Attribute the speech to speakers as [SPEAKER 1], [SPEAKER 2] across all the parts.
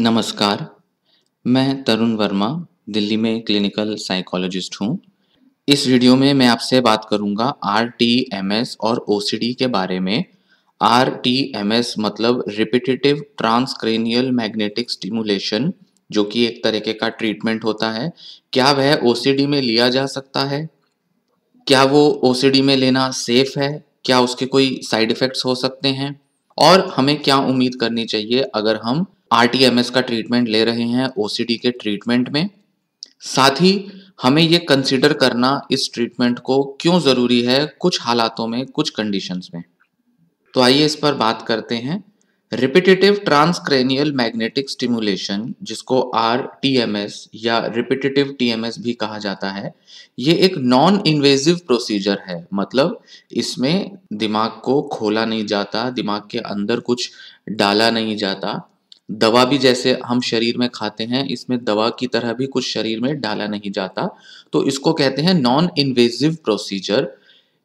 [SPEAKER 1] नमस्कार मैं तरुण वर्मा दिल्ली में क्लिनिकल साइकोलॉजिस्ट हूँ इस वीडियो में मैं आपसे बात करूँगा आर टी एम एस और ओ सी डी के बारे में आर टी एम एस मतलब रिपीटेटिव ट्रांसक्रेनियल मैग्नेटिक स्टिमुलेशन जो कि एक तरीके का ट्रीटमेंट होता है क्या वह ओ सी डी में लिया जा सकता है क्या वो ओ सी डी में लेना सेफ है क्या उसके कोई साइड इफ़ेक्ट्स हो सकते हैं और हमें क्या उम्मीद करनी चाहिए अगर हम आरटीएमएस का ट्रीटमेंट ले रहे हैं ओसीडी के ट्रीटमेंट में साथ ही हमें ये कंसिडर करना इस ट्रीटमेंट को क्यों ज़रूरी है कुछ हालातों में कुछ कंडीशंस में तो आइए इस पर बात करते हैं रिपीटेटिव ट्रांसक्रेनियल मैग्नेटिक स्टिमुलेशन जिसको आर टी एम एस या रिपीटेटिव टी एम एस भी कहा जाता है ये एक नॉन इन्वेजिव प्रोसीजर है मतलब इसमें दिमाग को खोला नहीं जाता दिमाग के अंदर कुछ डाला नहीं जाता दवा भी जैसे हम शरीर में खाते हैं इसमें दवा की तरह भी कुछ शरीर में डाला नहीं जाता तो इसको कहते हैं नॉन इन्वेजिव प्रोसीजर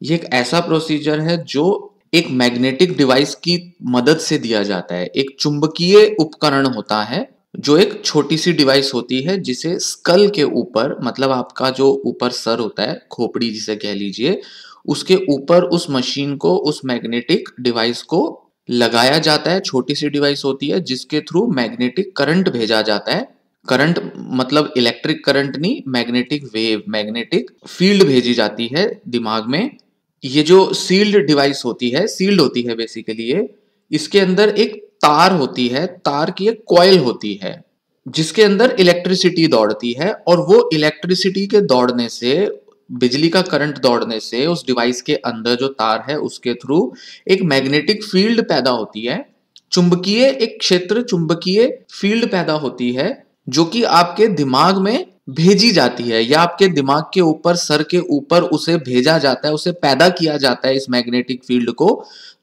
[SPEAKER 1] ये एक ऐसा प्रोसीजर है जो एक मैग्नेटिक डिवाइस की मदद से दिया जाता है एक चुंबकीय उपकरण होता है जो एक छोटी सी डिवाइस होती है जिसे स्कल के ऊपर मतलब आपका जो ऊपर सर होता है खोपड़ी जिसे कह लीजिए उसके ऊपर उस मशीन को उस मैग्नेटिक डिवाइस को लगाया जाता है छोटी सी डिवाइस होती है जिसके थ्रू मैग्नेटिक करंट भेजा जाता है करंट मतलब इलेक्ट्रिक करंट नहीं मैग्नेटिक वेव मैग्नेटिक फील्ड भेजी जाती है दिमाग में ये जो सील्ड डिवाइस होती है सील्ड होती है बेसिकली ये इसके अंदर एक तार होती है तार की एक कॉयल होती है जिसके अंदर इलेक्ट्रिसिटी दौड़ती है और वो इलेक्ट्रिसिटी के दौड़ने से बिजली का करंट दौड़ने से उस डिवाइस के अंदर जो तार है उसके थ्रू एक मैग्नेटिक फील्ड पैदा होती है चुंबकीय एक क्षेत्र चुंबकीय फील्ड पैदा होती है जो कि आपके दिमाग में भेजी जाती है या आपके दिमाग के ऊपर सर के ऊपर उसे भेजा जाता है उसे पैदा किया जाता है इस मैग्नेटिक फील्ड को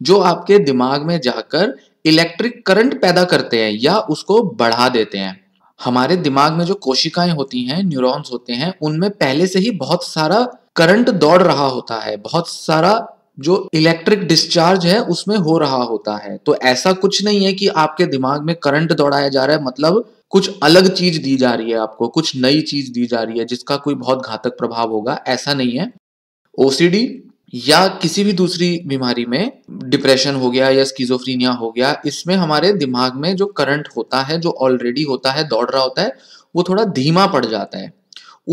[SPEAKER 1] जो आपके दिमाग में जाकर इलेक्ट्रिक करंट पैदा करते हैं या उसको बढ़ा देते हैं हमारे दिमाग में जो कोशिकाएं होती हैं न्यूरॉन्स होते हैं उनमें पहले से ही बहुत सारा करंट दौड़ रहा होता है बहुत सारा जो इलेक्ट्रिक डिस्चार्ज है उसमें हो रहा होता है तो ऐसा कुछ नहीं है कि आपके दिमाग में करंट दौड़ाया जा रहा है मतलब कुछ अलग चीज दी जा रही है आपको कुछ नई चीज दी जा रही है जिसका कोई बहुत घातक प्रभाव होगा ऐसा नहीं है ओसीडी या किसी भी दूसरी बीमारी में डिप्रेशन हो गया या स्कीजोफ्रीनिया हो गया इसमें हमारे दिमाग में जो करंट होता है जो ऑलरेडी होता है दौड़ रहा होता है वो थोड़ा धीमा पड़ जाता है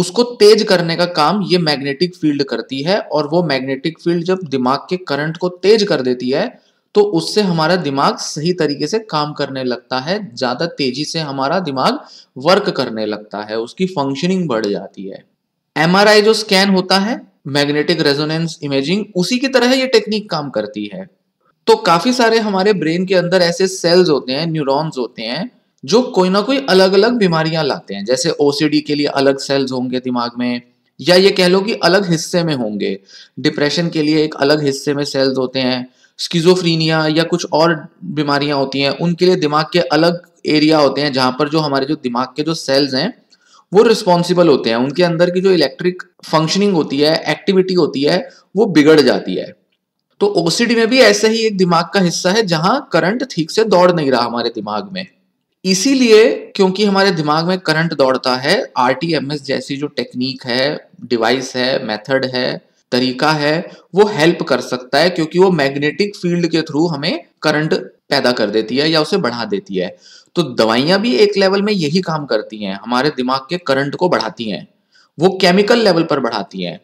[SPEAKER 1] उसको तेज करने का काम ये मैग्नेटिक फील्ड करती है और वो मैग्नेटिक फील्ड जब दिमाग के करंट को तेज कर देती है तो उससे हमारा दिमाग सही तरीके से काम करने लगता है ज़्यादा तेजी से हमारा दिमाग वर्क करने लगता है उसकी फंक्शनिंग बढ़ जाती है एमआरआई जो स्कैन होता है मैग्नेटिक रेजोनेंस इमेजिंग उसी की तरह ये टेक्निक काम करती है तो काफी सारे हमारे ब्रेन के अंदर ऐसे सेल्स होते हैं न्यूरॉन्स होते हैं जो कोई ना कोई अलग अलग बीमारियां लाते हैं जैसे ओसीडी के लिए अलग सेल्स होंगे दिमाग में या ये कह लो कि अलग हिस्से में होंगे डिप्रेशन के लिए एक अलग हिस्से में सेल्स होते हैं स्किजोफ्रीनिया या कुछ और बीमारियां होती हैं उनके लिए दिमाग के अलग एरिया होते हैं जहां पर जो हमारे जो दिमाग के जो सेल्स हैं वो रिस्पॉन्सिबल होते हैं उनके अंदर की जो इलेक्ट्रिक फंक्शनिंग होती है एक्टिविटी होती है वो बिगड़ जाती है तो ओसीडी में भी ऐसा ही एक दिमाग का हिस्सा है जहां करंट ठीक से दौड़ नहीं रहा हमारे दिमाग में इसीलिए क्योंकि हमारे दिमाग में करंट दौड़ता है आर जैसी जो टेक्निक है डिवाइस है मेथड है तरीका है वो हेल्प कर सकता है क्योंकि वो मैग्नेटिक फील्ड के थ्रू हमें करंट पैदा कर देती है या उसे बढ़ा देती है तो दवाइयां भी एक लेवल में यही काम करती हैं हमारे दिमाग के करंट को बढ़ाती हैं वो केमिकल लेवल पर बढ़ाती हैं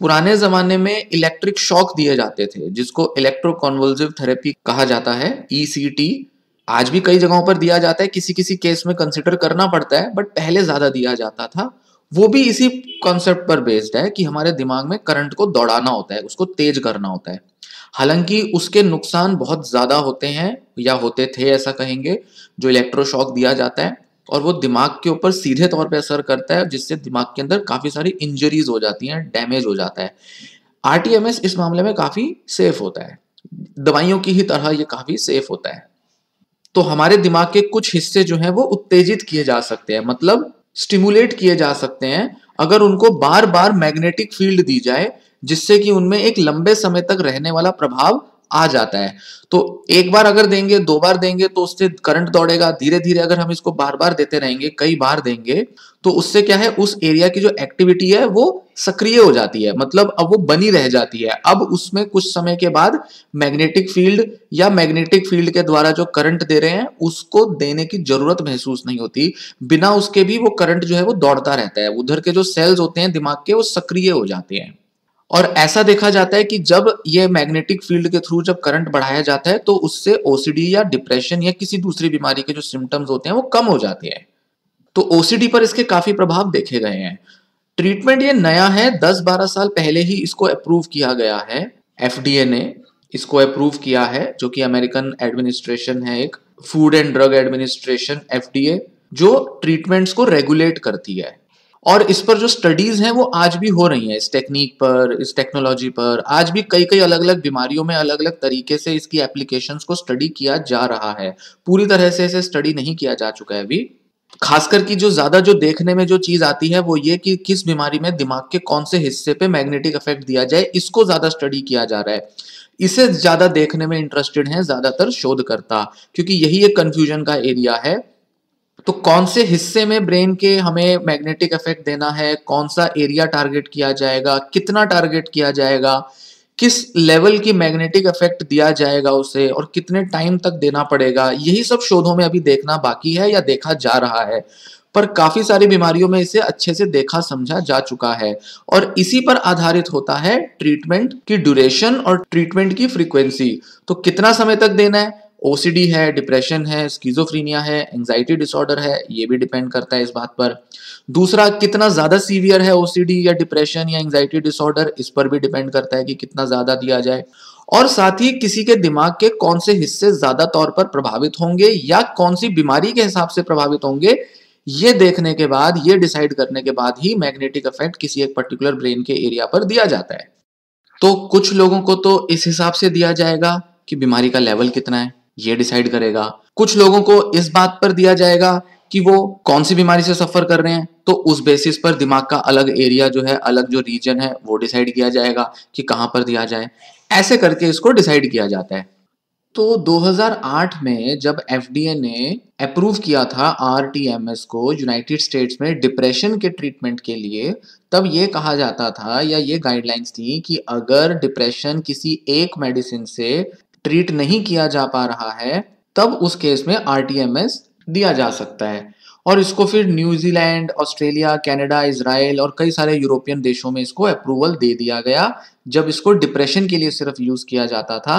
[SPEAKER 1] पुराने जमाने में इलेक्ट्रिक शॉक दिए जाते थे जिसको इलेक्ट्रोकॉन्वल्सिव थेरेपी कहा जाता है ईसीटी e आज भी कई जगहों पर दिया जाता है किसी किसी केस में कंसिडर करना पड़ता है बट पहले ज्यादा दिया जाता था वो भी इसी कॉन्सेप्ट पर बेस्ड है कि हमारे दिमाग में करंट को दौड़ाना होता है उसको तेज करना होता है हालांकि उसके नुकसान बहुत ज़्यादा होते हैं या होते थे ऐसा कहेंगे जो इलेक्ट्रोशॉक दिया जाता है और वो दिमाग के ऊपर सीधे तौर पे असर करता है जिससे दिमाग के अंदर काफ़ी सारी इंजरीज हो जाती हैं डैमेज हो जाता है आर इस मामले में काफ़ी सेफ होता है दवाइयों की ही तरह ये काफ़ी सेफ होता है तो हमारे दिमाग के कुछ हिस्से जो हैं वो उत्तेजित किए जा सकते हैं मतलब स्टिमुलेट किए जा सकते हैं अगर उनको बार बार मैग्नेटिक फील्ड दी जाए जिससे कि उनमें एक लंबे समय तक रहने वाला प्रभाव आ जाता है तो एक बार अगर देंगे दो बार देंगे तो उससे करंट दौड़ेगा धीरे धीरे अगर हम इसको बार बार देते रहेंगे कई बार देंगे तो उससे क्या है उस एरिया की जो एक्टिविटी है वो सक्रिय हो जाती है मतलब अब वो बनी रह जाती है अब उसमें कुछ समय के बाद मैग्नेटिक फील्ड या मैग्नेटिक फील्ड के द्वारा जो करंट दे रहे हैं उसको देने की जरूरत महसूस नहीं होती बिना उसके भी वो करंट जो है वो दौड़ता रहता है उधर के जो सेल्स होते हैं दिमाग के वो सक्रिय हो जाते हैं और ऐसा देखा जाता है कि जब ये मैग्नेटिक फील्ड के थ्रू जब करंट बढ़ाया जाता है तो उससे ओसीडी या डिप्रेशन या किसी दूसरी बीमारी के जो सिम्टम्स होते हैं वो कम हो जाते हैं तो ओसीडी पर इसके काफी प्रभाव देखे गए हैं ट्रीटमेंट ये नया है 10-12 साल पहले ही इसको अप्रूव किया गया है एफ ने इसको अप्रूव किया है जो कि अमेरिकन एडमिनिस्ट्रेशन है एक food and drug administration F जो ट्रीटमेंट्स को रेगुलेट करती है और इस पर जो स्टडीज हैं वो आज भी हो रही हैं इस टेक्निक पर इस टेक्नोलॉजी पर आज भी कई कई अलग अलग बीमारियों में अलग अलग तरीके से इसकी एप्लीकेशंस को स्टडी किया जा रहा है पूरी तरह से इसे स्टडी नहीं किया जा चुका है अभी खासकर की जो ज्यादा जो देखने में जो चीज आती है वो ये कि किस बीमारी में दिमाग के कौन से हिस्से पे मैग्नेटिक इफेक्ट दिया जाए इसको ज्यादा स्टडी किया जा रहा है इसे ज्यादा देखने में इंटरेस्टेड हैं ज्यादातर शोधकर्ता क्योंकि यही एक कंफ्यूजन का एरिया है तो कौन से हिस्से में ब्रेन के हमें मैग्नेटिक इफेक्ट देना है कौन सा एरिया टारगेट किया जाएगा कितना टारगेट किया जाएगा किस लेवल की मैग्नेटिक इफेक्ट दिया जाएगा उसे और कितने टाइम तक देना पड़ेगा यही सब शोधों में अभी देखना बाकी है या देखा जा रहा है पर काफी सारी बीमारियों में इसे अच्छे से देखा समझा जा चुका है और इसी पर आधारित होता है ट्रीटमेंट की ड्यूरेशन और ट्रीटमेंट की फ्रीक्वेंसी तो कितना समय तक देना है ओसीडी है डिप्रेशन है स्कीजोफ्रीनिया है एंग्जाइटी डिसऑर्डर है ये भी डिपेंड करता है इस बात पर दूसरा कितना ज़्यादा सीवियर है ओसीडी या डिप्रेशन या एंग्जाइटी डिसऑर्डर इस पर भी डिपेंड करता है कि कितना ज़्यादा दिया जाए और साथ ही किसी के दिमाग के कौन से हिस्से ज़्यादा तौर पर प्रभावित होंगे या कौन सी बीमारी के हिसाब से प्रभावित होंगे ये देखने के बाद ये डिसाइड करने के बाद ही मैग्नेटिक इफेक्ट किसी एक पर्टिकुलर ब्रेन के एरिया पर दिया जाता है तो कुछ लोगों को तो इस हिसाब से दिया जाएगा कि बीमारी का लेवल कितना है ये डिसाइड करेगा कुछ लोगों को इस बात पर दिया जाएगा कि वो कौन सी बीमारी से सफर कर रहे हैं तो उस बेसिस पर दिमाग का अलग एरिया जो है अलग जो रीजन है वो डिसाइड किया जाएगा कि कहां पर दिया जाए ऐसे करके इसको डिसाइड किया जाता है तो 2008 में जब एफ ने अप्रूव किया था आर को यूनाइटेड स्टेट्स में डिप्रेशन के ट्रीटमेंट के लिए तब ये कहा जाता था या ये गाइडलाइंस थी कि अगर डिप्रेशन किसी एक मेडिसिन से ट्रीट नहीं किया जा पा रहा है तब उस केस में आर दिया जा सकता है और इसको फिर न्यूजीलैंड ऑस्ट्रेलिया कनाडा इसराइल और कई सारे यूरोपियन देशों में इसको अप्रूवल दे दिया गया जब इसको डिप्रेशन के लिए सिर्फ यूज किया जाता था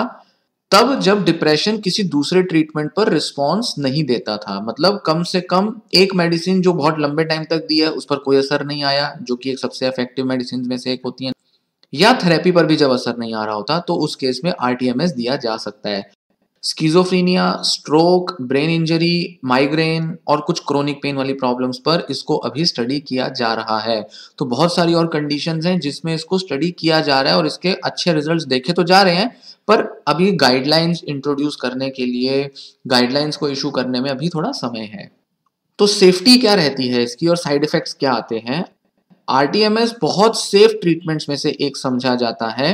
[SPEAKER 1] तब जब डिप्रेशन किसी दूसरे ट्रीटमेंट पर रिस्पॉन्स नहीं देता था मतलब कम से कम एक मेडिसिन जो बहुत लंबे टाइम तक दी है उस पर कोई असर नहीं आया जो कि एक सबसे इफेक्टिव मेडिसिन में से एक होती है या थेरेपी पर भी जब असर नहीं आ रहा होता तो उस केस में आरटीएमएस दिया जा सकता है schizophrenia stroke brain injury migraine और कुछ क्रोनिक पेन वाली प्रॉब्लम्स पर इसको अभी स्टडी किया जा रहा है तो बहुत सारी और कंडीशंस हैं जिसमें इसको स्टडी किया जा रहा है और इसके अच्छे रिजल्ट्स देखे तो जा रहे हैं पर अभी गाइडलाइंस इंट्रोड्यूस करने के लिए गाइडलाइंस को इशू करने में अभी थोड़ा समय है तो सेफ्टी क्या रहती है इसकी और साइड इफेक्ट्स क्या आते हैं आरटीएमएस बहुत सेफ ट्रीटमेंट्स में से एक समझा जाता है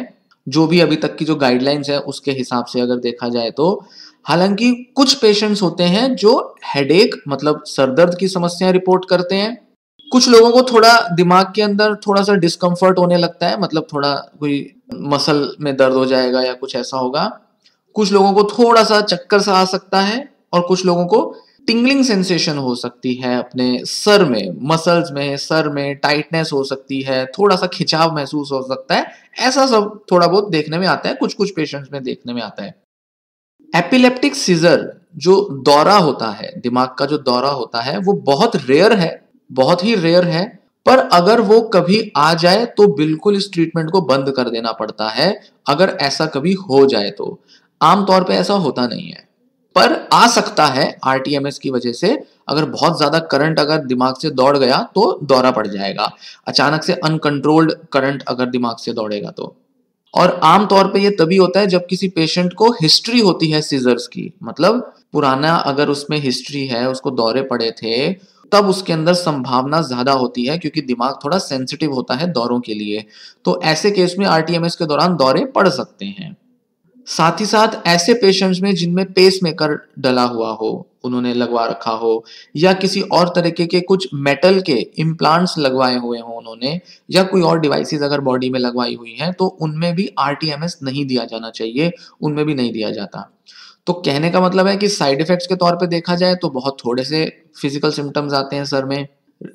[SPEAKER 1] जो भी अभी तक की जो गाइडलाइंस है उसके हिसाब से अगर देखा जाए तो हालांकि कुछ पेशेंट्स होते हैं जो हेडेक मतलब सरदर्द की समस्या रिपोर्ट करते हैं कुछ लोगों को थोड़ा दिमाग के अंदर थोड़ा सा डिस्कम्फर्ट होने लगता है मतलब थोड़ा कोई मसल में दर्द हो जाएगा या कुछ ऐसा होगा कुछ लोगों को थोड़ा सा चक्कर सा आ सकता है और कुछ लोगों को टिंगलिंग सेंसेशन हो सकती है अपने सर में मसल्स में सर में टाइटनेस हो सकती है थोड़ा सा खिंचाव महसूस हो सकता है ऐसा सब थोड़ा बहुत देखने में आता है कुछ कुछ पेशेंट्स में देखने में आता है एपिलेप्टिक सीजर जो दौरा होता है दिमाग का जो दौरा होता है वो बहुत रेयर है बहुत ही रेयर है पर अगर वो कभी आ जाए तो बिल्कुल इस ट्रीटमेंट को बंद कर देना पड़ता है अगर ऐसा कभी हो जाए तो आमतौर पर ऐसा होता नहीं है पर आ सकता है आरटीएमएस की वजह से अगर बहुत ज्यादा करंट अगर दिमाग से दौड़ गया तो दौरा पड़ जाएगा अचानक से अनकंट्रोल्ड करंट अगर दिमाग से दौड़ेगा तो और आमतौर पे ये तभी होता है जब किसी पेशेंट को हिस्ट्री होती है सीजर्स की मतलब पुराना अगर उसमें हिस्ट्री है उसको दौरे पड़े थे तब उसके अंदर संभावना ज्यादा होती है क्योंकि दिमाग थोड़ा सेंसिटिव होता है दौरों के लिए तो ऐसे केस में आरटीएमएस के दौरान दौरे पड़ सकते हैं साथ ही साथ ऐसे पेशेंट्स में जिनमें पेस मेकर डला हुआ हो उन्होंने लगवा रखा हो या किसी और तरीके के कुछ मेटल के इम्प्लांट्स लगवाए हुए हों उन्होंने या कोई और डिवाइसेस अगर बॉडी में लगवाई हुई हैं तो उनमें भी आर नहीं दिया जाना चाहिए उनमें भी नहीं दिया जाता तो कहने का मतलब है कि साइड इफेक्ट्स के तौर पर देखा जाए तो बहुत थोड़े से फिजिकल सिम्टम्स आते हैं सर में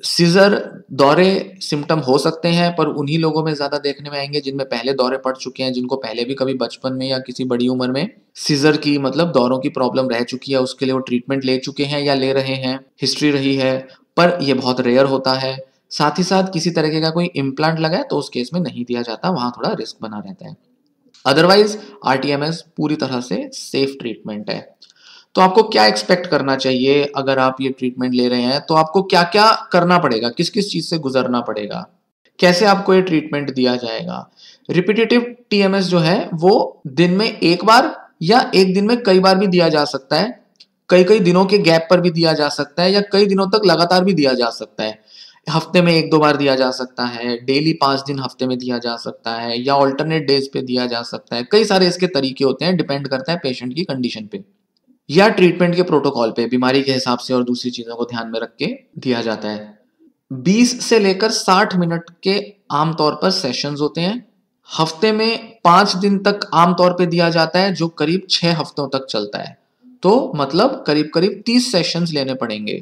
[SPEAKER 1] सीजर दौरे सिम्टम हो सकते हैं पर उन्हीं लोगों में ज़्यादा देखने में आएंगे जिनमें पहले दौरे पड़ चुके हैं जिनको पहले भी कभी बचपन में या किसी बड़ी उम्र में सीजर की मतलब दौरों की प्रॉब्लम रह चुकी है उसके लिए वो ट्रीटमेंट ले चुके हैं या ले रहे हैं हिस्ट्री रही है पर यह बहुत रेयर होता है साथ ही साथ किसी तरीके का कोई इम्प्लांट लगाए तो उस केस में नहीं दिया जाता वहां थोड़ा रिस्क बना रहता है अदरवाइज आर पूरी तरह से सेफ ट्रीटमेंट है तो आपको क्या एक्सपेक्ट करना चाहिए अगर आप ये ट्रीटमेंट ले रहे हैं तो आपको क्या क्या करना पड़ेगा किस किस चीज़ से गुजरना पड़ेगा कैसे आपको ये ट्रीटमेंट दिया जाएगा रिपीटेटिव टीएमएस जो है वो दिन में एक बार या एक दिन में कई बार भी दिया जा सकता है कई कई दिनों के गैप पर भी दिया जा सकता है या कई दिनों तक लगातार भी दिया जा सकता है हफ्ते में एक दो बार दिया जा सकता है डेली पांच दिन हफ्ते में दिया जा सकता है या ऑल्टरनेट डेज पे दिया जा सकता है कई सारे इसके तरीके होते हैं डिपेंड करता है पेशेंट की कंडीशन पे या ट्रीटमेंट के प्रोटोकॉल पे बीमारी के हिसाब से और दूसरी चीजों को ध्यान में रख के दिया जाता है 20 से लेकर 60 मिनट के आमतौर पर सेशंस होते हैं हफ्ते में पांच दिन तक आमतौर पे दिया जाता है जो करीब छह हफ्तों तक चलता है तो मतलब करीब करीब तीस सेशंस लेने पड़ेंगे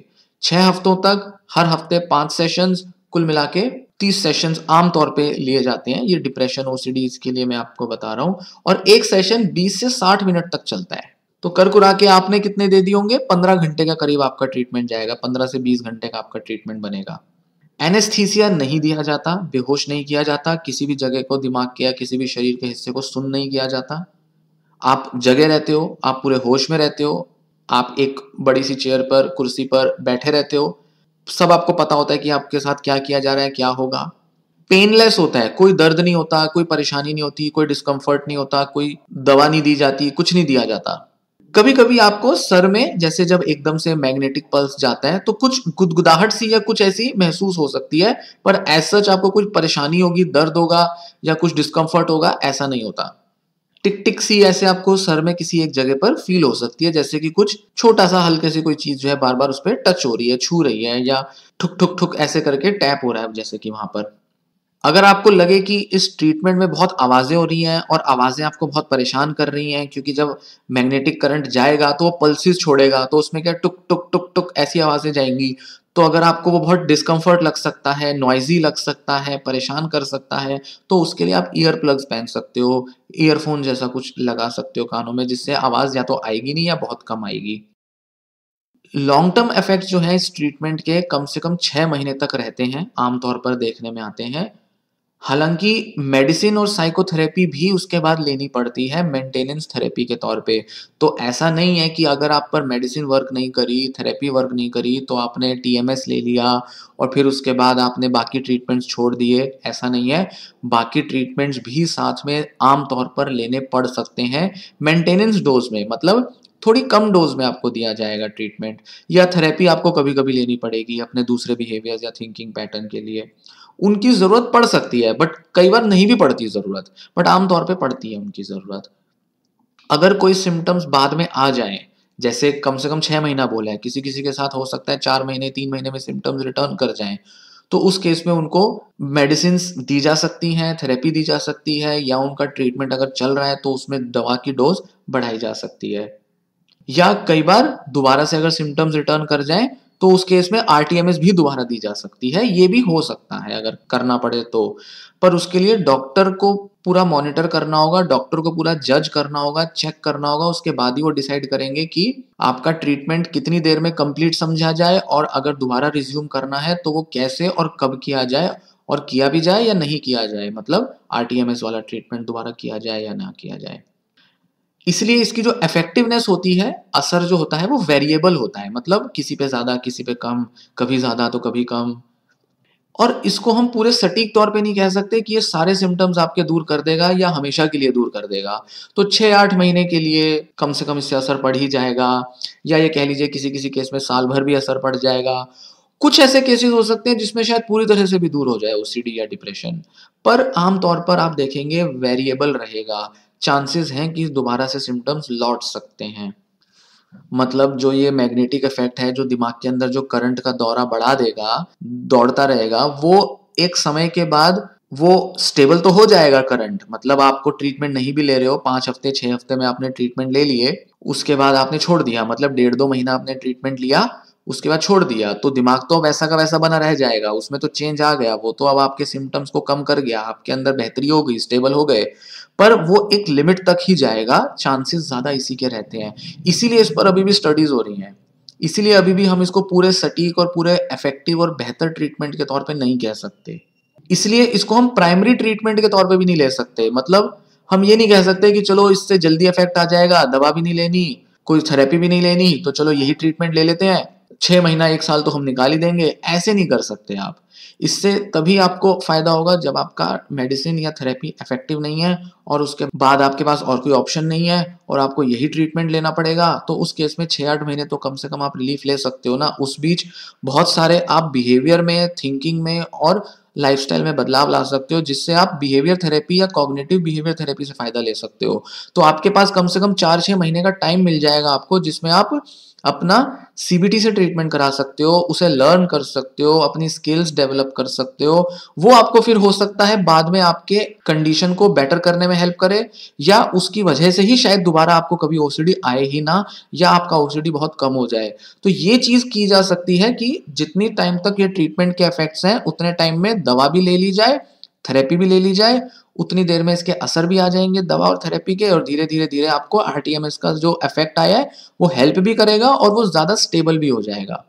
[SPEAKER 1] छह हफ्तों तक हर हफ्ते पांच सेशंस कुल मिला के तीस सेशंस आमतौर पे लिए जाते हैं ये डिप्रेशन ओसीडी के लिए मैं आपको बता रहा हूँ और एक सेशन बीस से साठ मिनट तक चलता है तो कर कुरा के आपने कितने दे दिए होंगे पंद्रह घंटे का करीब आपका ट्रीटमेंट जाएगा पंद्रह से बीस घंटे का आपका ट्रीटमेंट बनेगा एनेस्थीसिया नहीं दिया जाता बेहोश नहीं किया जाता किसी भी जगह को दिमाग के या किसी भी शरीर के हिस्से को सुन नहीं किया जाता आप जगह रहते हो आप पूरे होश में रहते हो आप एक बड़ी सी चेयर पर कुर्सी पर बैठे रहते हो सब आपको पता होता है कि आपके साथ क्या किया जा रहा है क्या होगा पेनलेस होता है कोई दर्द नहीं होता कोई परेशानी नहीं होती कोई डिस्कम्फर्ट नहीं होता कोई दवा नहीं दी जाती कुछ नहीं दिया जाता कभी कभी आपको सर में जैसे जब एकदम से मैग्नेटिक पल्स जाता है तो कुछ गुदगुदाहट सी या कुछ ऐसी महसूस हो सकती है पर एज सच आपको कुछ परेशानी होगी दर्द होगा या कुछ डिस्कम्फर्ट होगा ऐसा नहीं होता टिक टिक सी ऐसे आपको सर में किसी एक जगह पर फील हो सकती है जैसे कि कुछ छोटा सा हल्के से कोई चीज जो है बार बार उस पर टच हो रही है छू रही है या ठुक ठुक ठुक ऐसे करके टैप हो रहा है जैसे कि वहां पर अगर आपको लगे कि इस ट्रीटमेंट में बहुत आवाज़ें हो रही हैं और आवाज़ें आपको बहुत परेशान कर रही हैं क्योंकि जब मैग्नेटिक करंट जाएगा तो वो पल्सिस छोड़ेगा तो उसमें क्या टुक टुक टुक टुक ऐसी आवाज़ें जाएंगी तो अगर आपको वो बहुत डिस्कम्फर्ट लग सकता है नॉइजी लग सकता है परेशान कर सकता है तो उसके लिए आप ईयर प्लग्स पहन सकते हो ईयरफोन जैसा कुछ लगा सकते हो कानों में जिससे आवाज़ या तो आएगी नहीं या बहुत कम आएगी लॉन्ग टर्म इफेक्ट जो है इस ट्रीटमेंट के कम से कम छः महीने तक रहते हैं आमतौर पर देखने में आते हैं हालांकि मेडिसिन और साइकोथेरेपी भी उसके बाद लेनी पड़ती है मेंटेनेंस थेरेपी के तौर पे तो ऐसा नहीं है कि अगर आप पर मेडिसिन वर्क नहीं करी थेरेपी वर्क नहीं करी तो आपने टीएमएस ले लिया और फिर उसके बाद आपने बाकी ट्रीटमेंट्स छोड़ दिए ऐसा नहीं है बाकी ट्रीटमेंट्स भी साथ में आमतौर पर लेने पड़ सकते हैं मेंटेनेंस डोज में मतलब थोड़ी कम डोज में आपको दिया जाएगा ट्रीटमेंट या थेरेपी आपको कभी कभी लेनी पड़ेगी अपने दूसरे बिहेवियर्स या थिंकिंग पैटर्न के लिए उनकी ज़रूरत पड़ सकती है बट कई बार नहीं भी पड़ती ज़रूरत बट आमतौर पर पड़ती है उनकी ज़रूरत अगर कोई सिम्टम्स बाद में आ जाए जैसे कम से कम छह महीना बोला है किसी किसी के साथ हो सकता है चार महीने तीन महीने में सिम्टम्स रिटर्न कर जाए तो उस केस में उनको मेडिसिन दी जा सकती हैं थेरेपी दी जा सकती है या उनका ट्रीटमेंट अगर चल रहा है तो उसमें दवा की डोज बढ़ाई जा सकती है या कई बार दोबारा से अगर सिम्टम्स रिटर्न कर जाए तो उस केस में आरटीएमएस भी दोबारा दी जा सकती है ये भी हो सकता है अगर करना पड़े तो पर उसके लिए डॉक्टर को पूरा मॉनिटर करना होगा डॉक्टर को पूरा जज करना होगा चेक करना होगा उसके बाद ही वो डिसाइड करेंगे कि आपका ट्रीटमेंट कितनी देर में कंप्लीट समझा जाए और अगर दोबारा रिज्यूम करना है तो वो कैसे और कब किया जाए और किया भी जाए या नहीं किया जाए मतलब आरटीएमएस वाला ट्रीटमेंट दोबारा किया जाए या ना किया जाए इसलिए इसकी जो इफेक्टिवनेस होती है असर जो होता है वो वेरिएबल होता है मतलब किसी पे ज़्यादा किसी पे कम कभी ज़्यादा तो कभी कम और इसको हम पूरे सटीक तौर पे नहीं कह सकते कि ये सारे सिम्टम्स आपके दूर कर देगा या हमेशा के लिए दूर कर देगा तो छः आठ महीने के लिए कम से कम इससे असर पड़ ही जाएगा या ये कह लीजिए किसी किसी केस में साल भर भी असर पड़ जाएगा कुछ ऐसे केसेस हो सकते हैं जिसमें शायद पूरी तरह से भी दूर हो जाए ओ या डिप्रेशन पर आमतौर पर आप देखेंगे वेरिएबल रहेगा चांसेस हैं कि दोबारा से सिम्टम्स लौट सकते हैं मतलब जो ये मैग्नेटिक इफेक्ट है जो दिमाग के अंदर जो करंट का दौरा बढ़ा देगा दौड़ता रहेगा वो एक समय के बाद वो स्टेबल तो हो जाएगा करंट मतलब आपको ट्रीटमेंट नहीं भी ले रहे हो पांच हफ्ते छह हफ्ते में आपने ट्रीटमेंट ले लिए उसके बाद आपने छोड़ दिया मतलब डेढ़ दो महीना आपने ट्रीटमेंट लिया उसके बाद छोड़ दिया तो दिमाग तो वैसा का वैसा बना रह जाएगा उसमें तो चेंज आ गया वो तो अब आपके सिम्टम्स को कम कर गया आपके अंदर बेहतरी हो गई स्टेबल हो गए पर वो एक लिमिट तक ही जाएगा चांसेस ज़्यादा इसी के रहते हैं इसीलिए इस पर अभी भी स्टडीज़ हो रही हैं इसीलिए अभी भी हम इसको पूरे सटीक और पूरे इफेक्टिव और बेहतर ट्रीटमेंट के तौर पर नहीं कह सकते इसलिए इसको हम प्राइमरी ट्रीटमेंट के तौर पर भी नहीं ले सकते मतलब हम ये नहीं कह सकते कि चलो इससे जल्दी इफेक्ट आ जाएगा दवा भी नहीं लेनी कोई थेरेपी भी नहीं लेनी तो चलो यही ट्रीटमेंट ले लेते हैं छः महीना एक साल तो हम निकाल ही देंगे ऐसे नहीं कर सकते आप इससे तभी आपको फायदा होगा जब आपका मेडिसिन या थेरेपी इफेक्टिव नहीं है और उसके बाद आपके पास और कोई ऑप्शन नहीं है और आपको यही ट्रीटमेंट लेना पड़ेगा तो उस केस में छः आठ महीने तो कम से कम आप रिलीफ ले सकते हो ना उस बीच बहुत सारे आप बिहेवियर में थिंकिंग में और लाइफस्टाइल में बदलाव ला सकते हो जिससे आप बिहेवियर थेरेपी या कॉग्नेटिव बिहेवियर थेरेपी से फायदा ले सकते हो तो आपके पास कम से कम चार छः महीने का टाइम मिल जाएगा आपको जिसमें आप अपना सीबीटी से ट्रीटमेंट करा सकते हो उसे लर्न कर सकते हो अपनी स्किल्स डेवलप कर सकते हो वो आपको फिर हो सकता है बाद में आपके कंडीशन को बेटर करने में हेल्प करे या उसकी वजह से ही शायद दोबारा आपको कभी ओसीडी आए ही ना या आपका ओसीडी बहुत कम हो जाए तो ये चीज की जा सकती है कि जितनी टाइम तक ये ट्रीटमेंट के इफेक्ट्स हैं उतने टाइम में दवा भी ले ली जाए थेरेपी भी ले ली जाए उतनी देर में इसके असर भी आ जाएंगे दवा और थेरेपी के और धीरे धीरे धीरे आपको आर का जो इफेक्ट आया है वो हेल्प भी करेगा और वो ज़्यादा स्टेबल भी हो जाएगा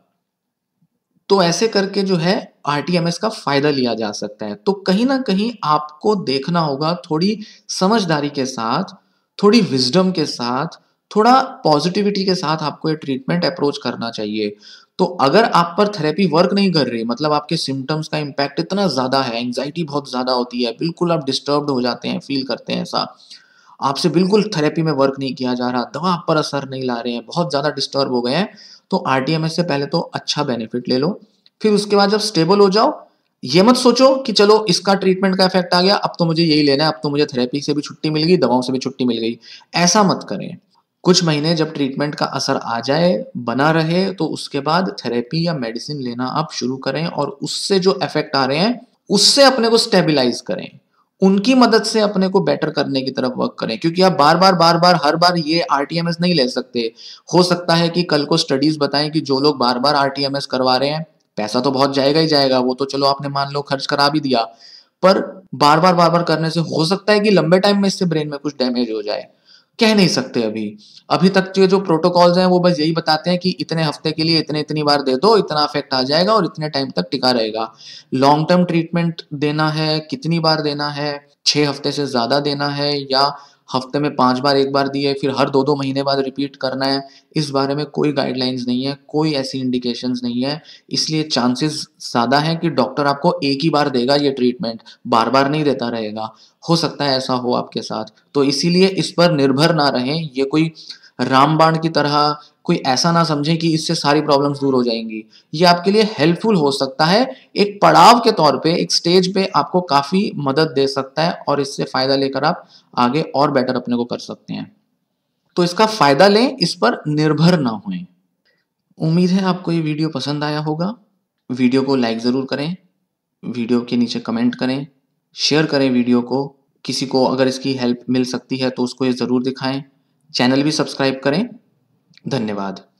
[SPEAKER 1] तो ऐसे करके जो है आर का फ़ायदा लिया जा सकता है तो कहीं ना कहीं आपको देखना होगा थोड़ी समझदारी के साथ थोड़ी विजडम के साथ थोड़ा पॉजिटिविटी के साथ आपको ये ट्रीटमेंट अप्रोच करना चाहिए तो अगर आप पर थेरेपी वर्क नहीं कर रही मतलब आपके सिम्टम्स का इम्पैक्ट इतना ज़्यादा है एंगजाइटी बहुत ज़्यादा होती है बिल्कुल आप डिस्टर्ब हो जाते हैं फील करते हैं ऐसा आपसे बिल्कुल थेरेपी में वर्क नहीं किया जा रहा दवा आप पर असर नहीं ला रहे हैं बहुत ज़्यादा डिस्टर्ब हो गए हैं तो आर से पहले तो अच्छा बेनिफिट ले लो फिर उसके बाद जब स्टेबल हो जाओ ये मत सोचो कि चलो इसका ट्रीटमेंट का इफेक्ट आ गया अब तो मुझे यही लेना है अब तो मुझे थेरेपी से भी छुट्टी मिल गई दवाओं से भी छुट्टी मिल गई ऐसा मत करें कुछ महीने जब ट्रीटमेंट का असर आ जाए बना रहे तो उसके बाद थेरेपी या मेडिसिन लेना आप शुरू करें और उससे जो इफेक्ट आ रहे हैं उससे अपने को स्टेबिलाईज करें उनकी मदद से अपने को बेटर करने की तरफ वर्क करें क्योंकि आप बार बार बार बार हर बार ये आर नहीं ले सकते हो सकता है कि कल को स्टडीज बताएं कि जो लोग बार बार आर करवा रहे हैं पैसा तो बहुत जाएगा ही जाएगा वो तो चलो आपने मान लो खर्च करा भी दिया पर बार बार बार बार करने से हो सकता है कि लंबे टाइम में इससे ब्रेन में कुछ डैमेज हो जाए कह नहीं सकते अभी अभी तक के जो प्रोटोकॉल्स हैं वो बस यही बताते हैं कि इतने हफ्ते के लिए इतने इतनी बार दे दो इतना इफेक्ट आ जाएगा और इतने टाइम तक टिका रहेगा लॉन्ग टर्म ट्रीटमेंट देना है कितनी बार देना है छः हफ्ते से ज़्यादा देना है या हफ्ते में पांच बार एक बार दी है फिर हर दो दो महीने बाद रिपीट करना है इस बारे में कोई गाइडलाइंस नहीं है कोई ऐसी इंडिकेशंस नहीं है इसलिए चांसेस ज़्यादा हैं कि डॉक्टर आपको एक ही बार देगा ये ट्रीटमेंट बार बार नहीं देता रहेगा हो सकता है ऐसा हो आपके साथ तो इसीलिए इस पर निर्भर ना रहें ये कोई रामबाण की तरह कोई ऐसा ना समझे कि इससे सारी प्रॉब्लम्स दूर हो जाएंगी ये आपके लिए हेल्पफुल हो सकता है एक पड़ाव के तौर पे एक स्टेज पे आपको काफ़ी मदद दे सकता है और इससे फ़ायदा लेकर आप आगे और बेटर अपने को कर सकते हैं तो इसका फ़ायदा लें इस पर निर्भर ना हो उम्मीद है आपको ये वीडियो पसंद आया होगा वीडियो को लाइक ज़रूर करें वीडियो के नीचे कमेंट करें शेयर करें वीडियो को किसी को अगर इसकी हेल्प मिल सकती है तो उसको ये ज़रूर दिखाएं चैनल भी सब्सक्राइब करें धन्यवाद